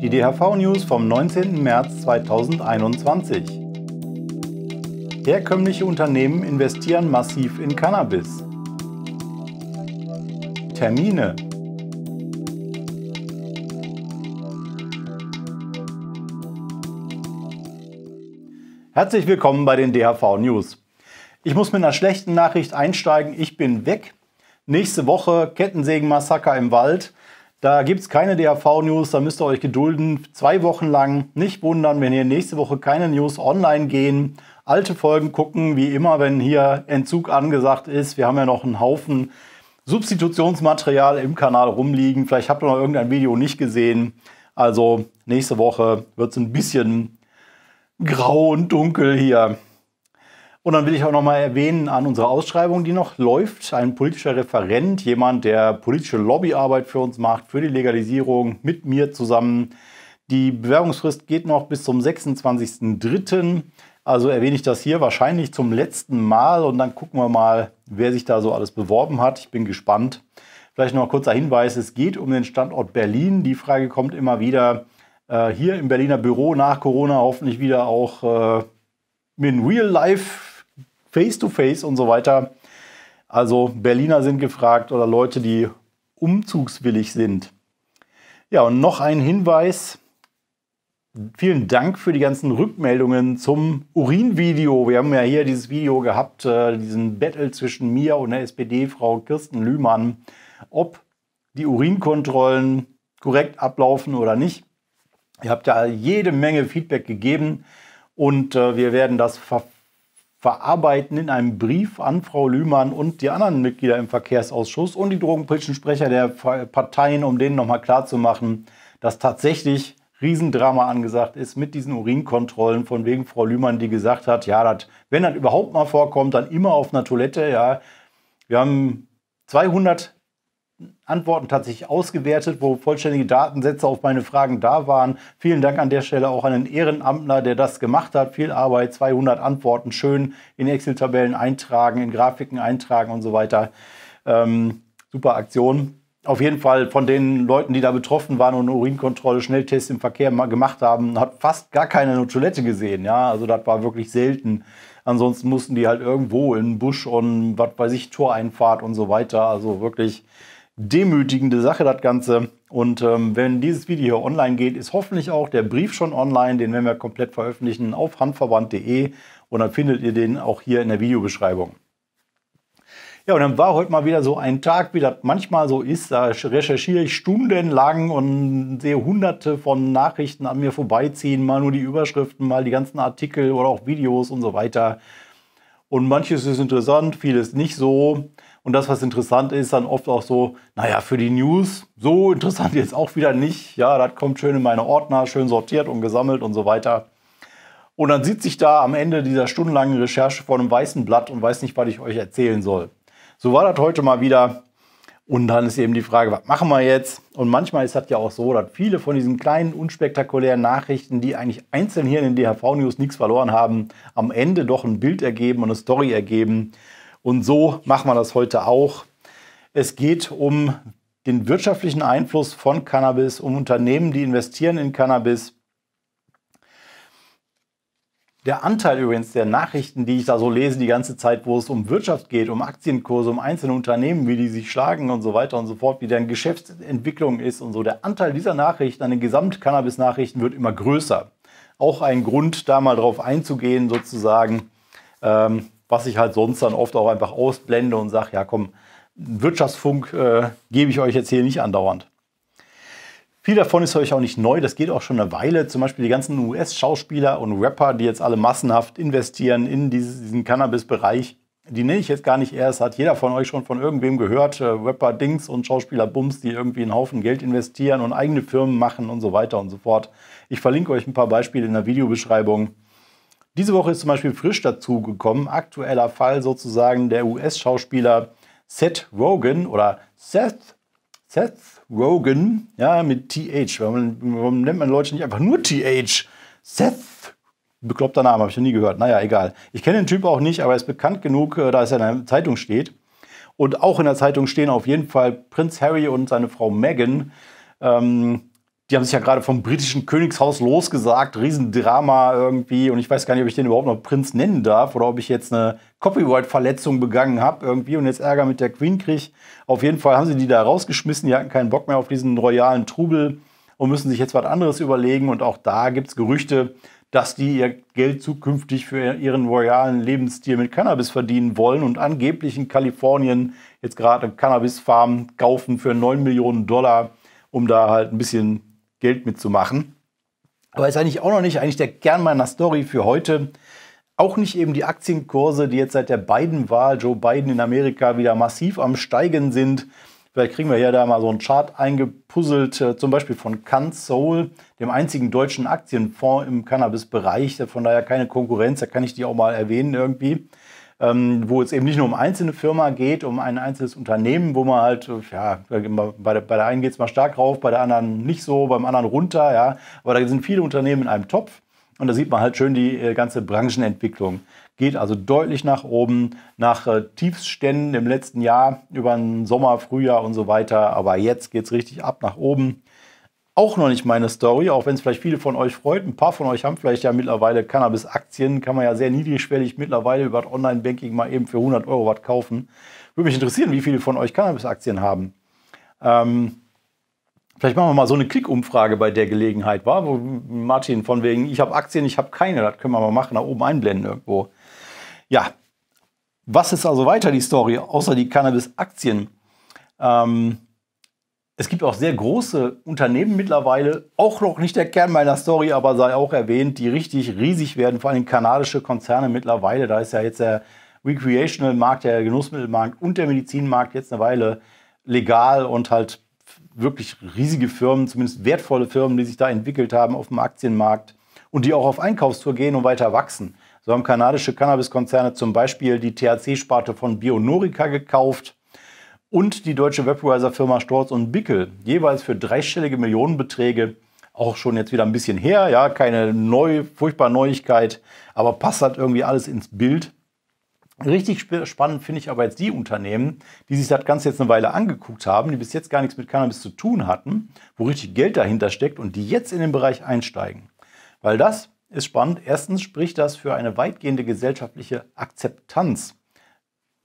Die DHV-News vom 19. März 2021. Herkömmliche Unternehmen investieren massiv in Cannabis. Termine. Herzlich willkommen bei den DHV News. Ich muss mit einer schlechten Nachricht einsteigen. Ich bin weg. Nächste Woche Kettensägenmassaker im Wald. Da gibt es keine dhv news da müsst ihr euch gedulden. Zwei Wochen lang nicht wundern, wenn hier nächste Woche keine News online gehen. Alte Folgen gucken, wie immer, wenn hier Entzug angesagt ist. Wir haben ja noch einen Haufen Substitutionsmaterial im Kanal rumliegen. Vielleicht habt ihr noch irgendein Video nicht gesehen. Also nächste Woche wird es ein bisschen grau und dunkel hier. Und dann will ich auch noch mal erwähnen an unserer Ausschreibung, die noch läuft, ein politischer Referent, jemand, der politische Lobbyarbeit für uns macht, für die Legalisierung, mit mir zusammen. Die Bewerbungsfrist geht noch bis zum 26.03. Also erwähne ich das hier wahrscheinlich zum letzten Mal und dann gucken wir mal, wer sich da so alles beworben hat. Ich bin gespannt. Vielleicht noch ein kurzer Hinweis, es geht um den Standort Berlin. Die Frage kommt immer wieder äh, hier im Berliner Büro nach Corona, hoffentlich wieder auch äh, in Real Life Face-to-Face -face und so weiter. Also Berliner sind gefragt oder Leute, die umzugswillig sind. Ja, und noch ein Hinweis. Vielen Dank für die ganzen Rückmeldungen zum Urinvideo. Wir haben ja hier dieses Video gehabt, äh, diesen Battle zwischen mir und der SPD-Frau Kirsten Lühmann, ob die Urinkontrollen korrekt ablaufen oder nicht. Ihr habt ja jede Menge Feedback gegeben und äh, wir werden das verfolgen verarbeiten in einem Brief an Frau Lühmann und die anderen Mitglieder im Verkehrsausschuss und die drogenpolitischen Sprecher der Parteien, um denen nochmal klarzumachen, dass tatsächlich Riesendrama angesagt ist mit diesen Urinkontrollen, von wegen Frau Lühmann, die gesagt hat, ja, dat, wenn das überhaupt mal vorkommt, dann immer auf einer Toilette, ja. Wir haben 200 Antworten tatsächlich ausgewertet, wo vollständige Datensätze auf meine Fragen da waren. Vielen Dank an der Stelle auch an den Ehrenamtler, der das gemacht hat. Viel Arbeit, 200 Antworten schön in Excel-Tabellen eintragen, in Grafiken eintragen und so weiter. Ähm, super Aktion. Auf jeden Fall von den Leuten, die da betroffen waren und Urinkontrolle, Schnelltests im Verkehr gemacht haben, hat fast gar keiner eine Toilette gesehen. Ja, also das war wirklich selten. Ansonsten mussten die halt irgendwo in den Busch und was bei sich Toreinfahrt und so weiter. Also wirklich demütigende Sache, das Ganze. Und ähm, wenn dieses Video hier online geht, ist hoffentlich auch der Brief schon online. Den werden wir komplett veröffentlichen auf handverband.de und dann findet ihr den auch hier in der Videobeschreibung. Ja, und dann war heute mal wieder so ein Tag, wie das manchmal so ist. Da recherchiere ich stundenlang und sehe hunderte von Nachrichten an mir vorbeiziehen. Mal nur die Überschriften, mal die ganzen Artikel oder auch Videos und so weiter. Und manches ist interessant, vieles nicht so. Und das, was interessant ist, dann oft auch so, naja, für die News, so interessant jetzt auch wieder nicht. Ja, das kommt schön in meine Ordner, schön sortiert und gesammelt und so weiter. Und dann sitze ich da am Ende dieser stundenlangen Recherche vor einem weißen Blatt und weiß nicht, was ich euch erzählen soll. So war das heute mal wieder. Und dann ist eben die Frage, was machen wir jetzt? Und manchmal ist das ja auch so, dass viele von diesen kleinen, unspektakulären Nachrichten, die eigentlich einzeln hier in den DHV-News nichts verloren haben, am Ende doch ein Bild ergeben und eine Story ergeben. Und so machen wir das heute auch. Es geht um den wirtschaftlichen Einfluss von Cannabis, um Unternehmen, die investieren in Cannabis. Der Anteil übrigens der Nachrichten, die ich da so lese die ganze Zeit, wo es um Wirtschaft geht, um Aktienkurse, um einzelne Unternehmen, wie die sich schlagen und so weiter und so fort, wie deren Geschäftsentwicklung ist und so, der Anteil dieser Nachrichten an den Gesamt-Cannabis-Nachrichten wird immer größer. Auch ein Grund, da mal drauf einzugehen, sozusagen, ähm, was ich halt sonst dann oft auch einfach ausblende und sage, ja komm, Wirtschaftsfunk äh, gebe ich euch jetzt hier nicht andauernd. Viel davon ist euch auch nicht neu, das geht auch schon eine Weile. Zum Beispiel die ganzen US-Schauspieler und Rapper, die jetzt alle massenhaft investieren in diesen Cannabis-Bereich, die nenne ich jetzt gar nicht erst, hat jeder von euch schon von irgendwem gehört, äh, Rapper Dings und Schauspieler Bums, die irgendwie einen Haufen Geld investieren und eigene Firmen machen und so weiter und so fort. Ich verlinke euch ein paar Beispiele in der Videobeschreibung. Diese Woche ist zum Beispiel frisch dazugekommen, aktueller Fall sozusagen der US-Schauspieler Seth Rogen oder Seth, Seth Rogen, ja, mit TH. Warum, warum nennt man Leute nicht einfach nur TH? Seth bekloppter Name, habe ich noch nie gehört. Naja, egal. Ich kenne den Typ auch nicht, aber er ist bekannt genug, äh, da es in der Zeitung steht. Und auch in der Zeitung stehen auf jeden Fall Prinz Harry und seine Frau Meghan. Ähm, die haben sich ja gerade vom britischen Königshaus losgesagt, Riesendrama irgendwie. Und ich weiß gar nicht, ob ich den überhaupt noch Prinz nennen darf oder ob ich jetzt eine Copyright-Verletzung begangen habe irgendwie und jetzt Ärger mit der Queen kriege. Auf jeden Fall haben sie die da rausgeschmissen. Die hatten keinen Bock mehr auf diesen royalen Trubel und müssen sich jetzt was anderes überlegen. Und auch da gibt es Gerüchte, dass die ihr Geld zukünftig für ihren royalen Lebensstil mit Cannabis verdienen wollen und angeblich in Kalifornien jetzt gerade Cannabis-Farm kaufen für 9 Millionen Dollar, um da halt ein bisschen Geld mitzumachen. Aber ist eigentlich auch noch nicht eigentlich der Kern meiner Story für heute. Auch nicht eben die Aktienkurse, die jetzt seit der Biden-Wahl, Joe Biden in Amerika, wieder massiv am Steigen sind. Vielleicht kriegen wir ja da mal so einen Chart eingepuzzelt, äh, zum Beispiel von Cansoul, dem einzigen deutschen Aktienfonds im Cannabis-Bereich. Von daher keine Konkurrenz, da kann ich die auch mal erwähnen irgendwie ähm, wo es eben nicht nur um einzelne Firma geht, um ein einzelnes Unternehmen, wo man halt, ja, bei der, bei der einen geht es mal stark rauf, bei der anderen nicht so, beim anderen runter, ja. Aber da sind viele Unternehmen in einem Topf und da sieht man halt schön die äh, ganze Branchenentwicklung. Geht also deutlich nach oben, nach äh, Tiefsständen im letzten Jahr, über den Sommer, Frühjahr und so weiter. Aber jetzt geht es richtig ab nach oben auch noch nicht meine Story, auch wenn es vielleicht viele von euch freut. Ein paar von euch haben vielleicht ja mittlerweile Cannabis-Aktien. Kann man ja sehr niedrigschwellig mittlerweile über Online-Banking mal eben für 100 Euro was kaufen. Würde mich interessieren, wie viele von euch Cannabis-Aktien haben. Ähm, vielleicht machen wir mal so eine Klick-Umfrage bei der Gelegenheit, war? Wo Martin von wegen, ich habe Aktien, ich habe keine. Das können wir mal machen, da oben einblenden irgendwo. Ja, was ist also weiter die Story, außer die Cannabis-Aktien? Ähm, es gibt auch sehr große Unternehmen mittlerweile, auch noch nicht der Kern meiner Story, aber sei auch erwähnt, die richtig riesig werden, vor allem kanadische Konzerne mittlerweile. Da ist ja jetzt der Recreational Markt, der Genussmittelmarkt und der Medizinmarkt jetzt eine Weile legal und halt wirklich riesige Firmen, zumindest wertvolle Firmen, die sich da entwickelt haben auf dem Aktienmarkt und die auch auf Einkaufstour gehen und weiter wachsen. So haben kanadische Cannabiskonzerne zum Beispiel die THC-Sparte von Bionorica gekauft und die deutsche Webbrowser-Firma Storz und Bickel jeweils für dreistellige Millionenbeträge. Auch schon jetzt wieder ein bisschen her, ja, keine neu, furchtbare Neuigkeit, aber passt halt irgendwie alles ins Bild. Richtig spannend finde ich aber jetzt die Unternehmen, die sich das Ganze jetzt eine Weile angeguckt haben, die bis jetzt gar nichts mit Cannabis zu tun hatten, wo richtig Geld dahinter steckt und die jetzt in den Bereich einsteigen. Weil das ist spannend. Erstens spricht das für eine weitgehende gesellschaftliche Akzeptanz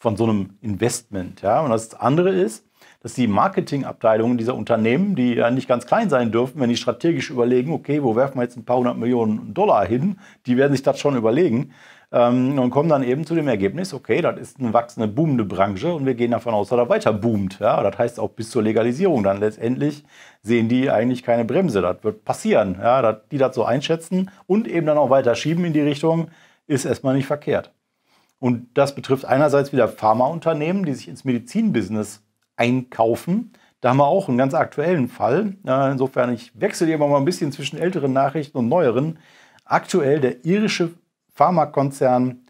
von so einem Investment. Ja? Und das andere ist, dass die Marketingabteilungen dieser Unternehmen, die ja nicht ganz klein sein dürfen, wenn die strategisch überlegen, okay, wo werfen wir jetzt ein paar hundert Millionen Dollar hin, die werden sich das schon überlegen ähm, und kommen dann eben zu dem Ergebnis, okay, das ist eine wachsende, boomende Branche und wir gehen davon aus, dass er weiter boomt. Ja? Das heißt auch bis zur Legalisierung dann letztendlich sehen die eigentlich keine Bremse. Das wird passieren, ja? dass die das so einschätzen und eben dann auch weiter schieben in die Richtung, ist erstmal nicht verkehrt. Und das betrifft einerseits wieder Pharmaunternehmen, die sich ins Medizinbusiness einkaufen. Da haben wir auch einen ganz aktuellen Fall. Insofern, ich wechsle hier mal ein bisschen zwischen älteren Nachrichten und neueren. Aktuell der irische Pharmakonzern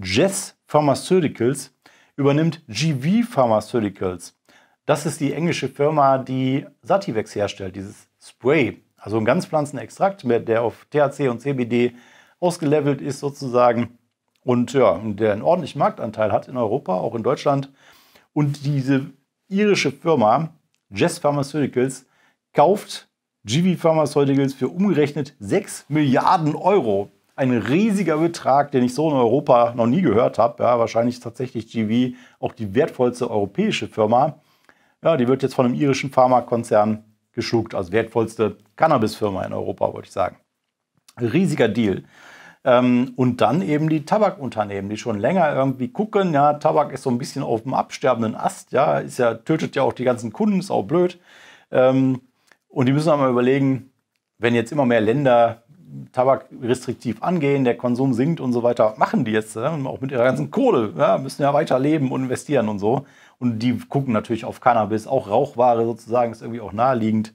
Jess Pharmaceuticals übernimmt GV Pharmaceuticals. Das ist die englische Firma, die Sativex herstellt, dieses Spray. Also ein Ganzpflanzenextrakt, der auf THC und CBD ausgelevelt ist sozusagen und ja, der einen ordentlichen Marktanteil hat in Europa, auch in Deutschland. Und diese irische Firma Jess Pharmaceuticals kauft GV Pharmaceuticals für umgerechnet 6 Milliarden Euro. Ein riesiger Betrag, den ich so in Europa noch nie gehört habe. Ja, wahrscheinlich ist tatsächlich GV auch die wertvollste europäische Firma. Ja, die wird jetzt von einem irischen Pharmakonzern geschluckt, als wertvollste Cannabis-Firma in Europa, würde ich sagen. Riesiger Deal. Ähm, und dann eben die Tabakunternehmen, die schon länger irgendwie gucken, ja, Tabak ist so ein bisschen auf dem absterbenden Ast, ja, ist ja, tötet ja auch die ganzen Kunden, ist auch blöd. Ähm, und die müssen auch mal überlegen, wenn jetzt immer mehr Länder Tabak restriktiv angehen, der Konsum sinkt und so weiter, machen die jetzt ja, auch mit ihrer ganzen Kohle, ja, müssen ja weiter leben und investieren und so. Und die gucken natürlich auf Cannabis, auch Rauchware sozusagen, ist irgendwie auch naheliegend.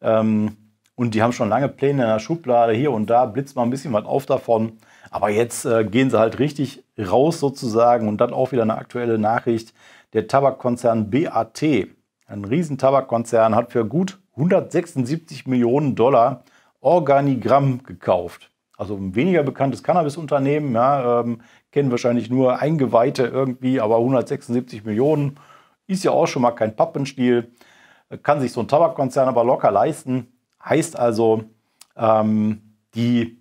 Ähm, und die haben schon lange Pläne in der Schublade, hier und da blitzt mal ein bisschen was auf davon. Aber jetzt äh, gehen sie halt richtig raus sozusagen und dann auch wieder eine aktuelle Nachricht. Der Tabakkonzern BAT, ein Riesentabakkonzern, hat für gut 176 Millionen Dollar Organigramm gekauft. Also ein weniger bekanntes Cannabis-Unternehmen, ja, ähm, kennen wahrscheinlich nur Eingeweihte irgendwie, aber 176 Millionen ist ja auch schon mal kein Pappenstiel, kann sich so ein Tabakkonzern aber locker leisten. Heißt also, ähm, die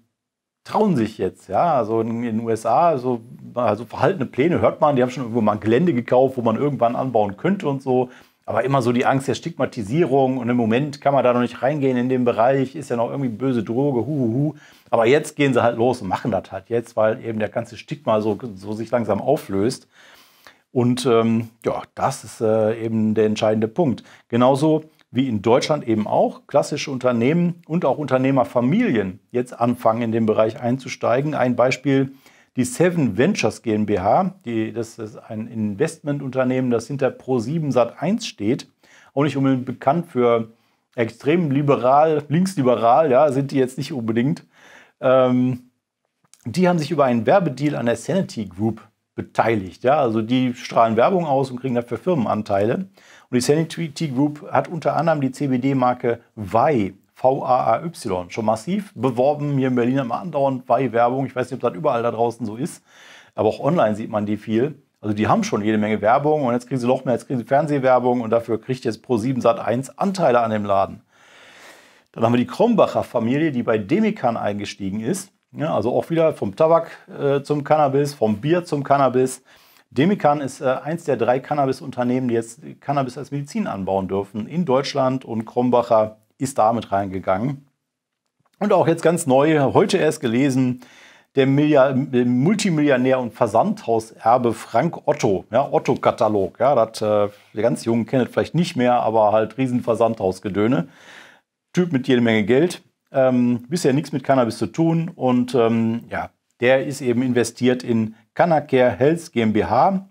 trauen sich jetzt. Ja? Also in den USA, so, also, also verhaltene Pläne hört man, die haben schon irgendwo mal ein Gelände gekauft, wo man irgendwann anbauen könnte und so. Aber immer so die Angst der Stigmatisierung und im Moment kann man da noch nicht reingehen in den Bereich, ist ja noch irgendwie böse Droge, huhuhu. Aber jetzt gehen sie halt los und machen das halt jetzt, weil eben der ganze Stigma so, so sich langsam auflöst. Und ähm, ja, das ist äh, eben der entscheidende Punkt. Genauso wie in Deutschland eben auch klassische Unternehmen und auch Unternehmerfamilien jetzt anfangen, in den Bereich einzusteigen. Ein Beispiel, die Seven Ventures GmbH, die, das ist ein Investmentunternehmen, das hinter Pro7 Sat1 steht, auch nicht unbedingt bekannt für extrem liberal, linksliberal, ja, sind die jetzt nicht unbedingt. Ähm, die haben sich über einen Werbedeal an der Sanity Group beteiligt. Ja? Also die strahlen Werbung aus und kriegen dafür Firmenanteile. Und die Sanity Group hat unter anderem die CBD-Marke VAY, V-A-A-Y, schon massiv beworben. Hier in Berlin immer andauernd vay werbung Ich weiß nicht, ob das überall da draußen so ist, aber auch online sieht man die viel. Also die haben schon jede Menge Werbung und jetzt kriegen sie noch mehr, jetzt kriegen sie Fernsehwerbung und dafür kriegt jetzt Pro7 Sat 1 Anteile an dem Laden. Dann haben wir die Krombacher Familie, die bei Demikan eingestiegen ist. Ja, also auch wieder vom Tabak äh, zum Cannabis, vom Bier zum Cannabis. Demikan ist äh, eins der drei Cannabis-Unternehmen, die jetzt Cannabis als Medizin anbauen dürfen in Deutschland und Krombacher ist damit reingegangen. Und auch jetzt ganz neu, heute erst gelesen, der Milliard Multimillionär und Versandhauserbe Frank Otto, ja, Otto-Katalog. Ja, das, äh, die ganz Jungen kennt das vielleicht nicht mehr, aber halt riesen Versandhausgedöne. Typ mit jede Menge Geld. Ähm, bisher nichts mit Cannabis zu tun und ähm, ja, der ist eben investiert in Canacare Health GmbH.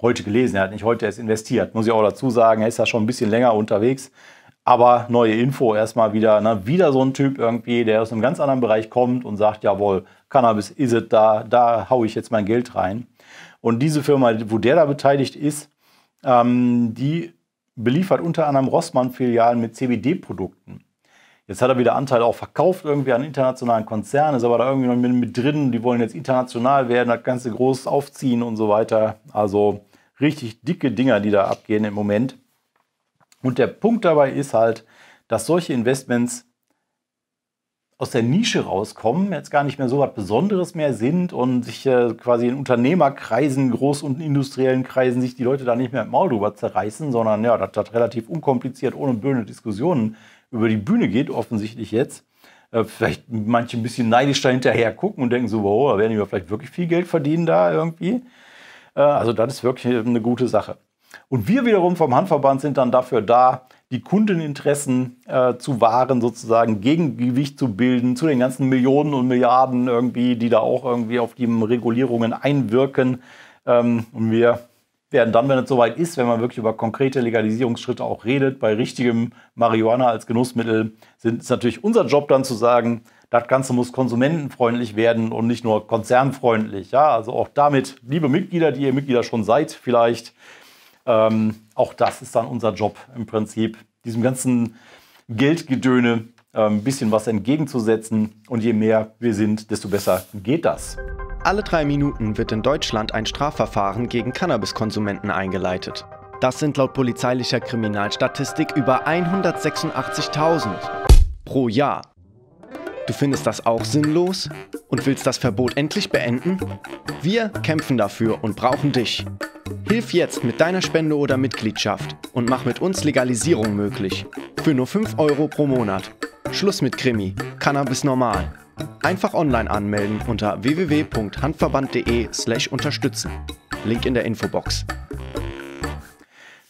Heute gelesen, er hat nicht heute erst investiert, muss ich auch dazu sagen. Er ist ja schon ein bisschen länger unterwegs. Aber neue Info erstmal wieder. Ne? Wieder so ein Typ irgendwie, der aus einem ganz anderen Bereich kommt und sagt, jawohl, Cannabis ist es da, da haue ich jetzt mein Geld rein. Und diese Firma, wo der da beteiligt ist, ähm, die beliefert unter anderem Rossmann-Filialen mit CBD-Produkten. Jetzt hat er wieder Anteil auch verkauft irgendwie an internationalen Konzernen, ist aber da irgendwie noch mit, mit drin. Die wollen jetzt international werden, das Ganze groß aufziehen und so weiter. Also richtig dicke Dinger, die da abgehen im Moment. Und der Punkt dabei ist halt, dass solche Investments aus der Nische rauskommen, jetzt gar nicht mehr so was Besonderes mehr sind und sich äh, quasi in Unternehmerkreisen, groß- und industriellen Kreisen sich die Leute da nicht mehr im Maul drüber zerreißen, sondern ja, das hat relativ unkompliziert, ohne böse Diskussionen über die Bühne geht, offensichtlich jetzt, äh, vielleicht manche ein bisschen neidisch da hinterher gucken und denken so, wow, da werden wir vielleicht wirklich viel Geld verdienen da irgendwie. Äh, also das ist wirklich äh, eine gute Sache. Und wir wiederum vom Handverband sind dann dafür da, die Kundeninteressen äh, zu wahren, sozusagen Gegengewicht zu bilden zu den ganzen Millionen und Milliarden irgendwie, die da auch irgendwie auf die Regulierungen einwirken. Ähm, und wir werden dann, wenn es soweit ist, wenn man wirklich über konkrete Legalisierungsschritte auch redet, bei richtigem Marihuana als Genussmittel, sind, ist natürlich unser Job dann zu sagen, das Ganze muss konsumentenfreundlich werden und nicht nur konzernfreundlich. Ja, also auch damit, liebe Mitglieder, die ihr Mitglieder schon seid, vielleicht, ähm, auch das ist dann unser Job im Prinzip, diesem ganzen Geldgedöne äh, ein bisschen was entgegenzusetzen. Und je mehr wir sind, desto besser geht das. Alle drei Minuten wird in Deutschland ein Strafverfahren gegen Cannabiskonsumenten eingeleitet. Das sind laut polizeilicher Kriminalstatistik über 186.000 pro Jahr. Du findest das auch sinnlos und willst das Verbot endlich beenden? Wir kämpfen dafür und brauchen dich. Hilf jetzt mit deiner Spende oder Mitgliedschaft und mach mit uns Legalisierung möglich. Für nur 5 Euro pro Monat. Schluss mit Krimi. Cannabis normal. Einfach online anmelden unter www.handverband.de/unterstützen. Link in der Infobox.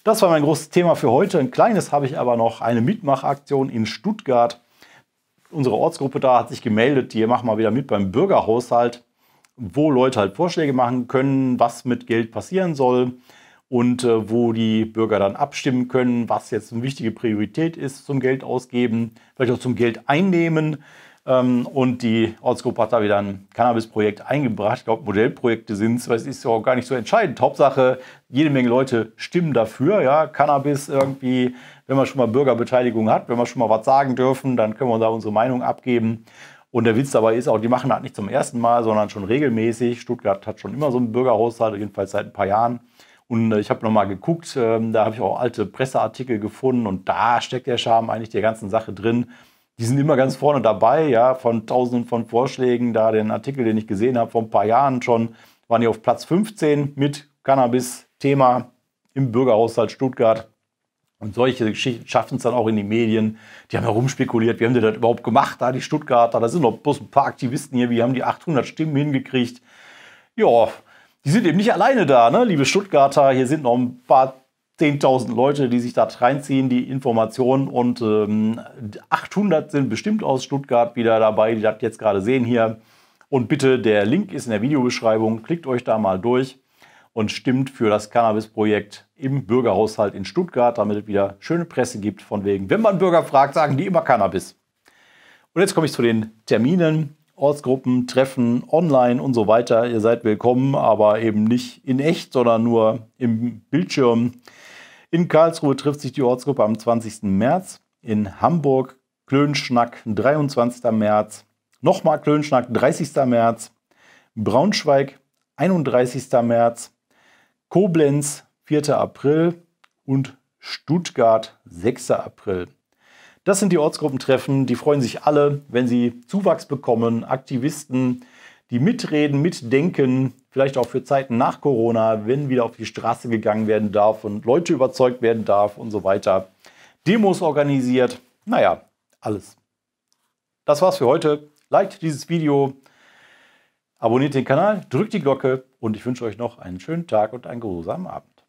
Das war mein großes Thema für heute. Ein kleines habe ich aber noch, eine Mitmachaktion in Stuttgart. Unsere Ortsgruppe da hat sich gemeldet, Die machen mal wieder mit beim Bürgerhaushalt, wo Leute halt Vorschläge machen können, was mit Geld passieren soll und äh, wo die Bürger dann abstimmen können, was jetzt eine wichtige Priorität ist zum Geld ausgeben, vielleicht auch zum Geld einnehmen. Ähm, und die Ortsgruppe hat da wieder ein Cannabis-Projekt eingebracht. Ich glaube, Modellprojekte sind es, weil es ist ja auch gar nicht so entscheidend. Hauptsache, jede Menge Leute stimmen dafür. Ja, Cannabis irgendwie, wenn man schon mal Bürgerbeteiligung hat, wenn wir schon mal was sagen dürfen, dann können wir da unsere Meinung abgeben. Und der Witz dabei ist auch, die machen das nicht zum ersten Mal, sondern schon regelmäßig. Stuttgart hat schon immer so einen Bürgerhaushalt, jedenfalls seit ein paar Jahren. Und äh, ich habe nochmal geguckt, ähm, da habe ich auch alte Presseartikel gefunden und da steckt der Charme eigentlich der ganzen Sache drin die sind immer ganz vorne dabei, ja, von tausenden von Vorschlägen, da den Artikel, den ich gesehen habe, vor ein paar Jahren schon, waren die auf Platz 15 mit Cannabis-Thema im Bürgerhaushalt Stuttgart. Und solche Geschichten schaffen es dann auch in die Medien. Die haben herumspekuliert, wie haben die das überhaupt gemacht, da die Stuttgarter, da sind noch bloß ein paar Aktivisten hier, wie haben die 800 Stimmen hingekriegt? Ja, die sind eben nicht alleine da, ne? liebe Stuttgarter. Hier sind noch ein paar 10.000 Leute, die sich da reinziehen, die Informationen und ähm, 800 sind bestimmt aus Stuttgart wieder dabei, die das jetzt gerade sehen hier. Und bitte, der Link ist in der Videobeschreibung, klickt euch da mal durch und stimmt für das Cannabis-Projekt im Bürgerhaushalt in Stuttgart, damit es wieder schöne Presse gibt von wegen, wenn man Bürger fragt, sagen die immer Cannabis. Und jetzt komme ich zu den Terminen, Ortsgruppen, Treffen, online und so weiter. Ihr seid willkommen, aber eben nicht in echt, sondern nur im Bildschirm. In Karlsruhe trifft sich die Ortsgruppe am 20. März. In Hamburg Klönschnack 23. März. Nochmal Klönschnack 30. März. Braunschweig 31. März. Koblenz 4. April und Stuttgart 6. April. Das sind die Ortsgruppentreffen, die freuen sich alle, wenn sie Zuwachs bekommen, Aktivisten, die mitreden, mitdenken, vielleicht auch für Zeiten nach Corona, wenn wieder auf die Straße gegangen werden darf und Leute überzeugt werden darf und so weiter. Demos organisiert, naja, alles. Das war's für heute. Liked dieses Video, abonniert den Kanal, drückt die Glocke und ich wünsche euch noch einen schönen Tag und einen geruhsamen Abend.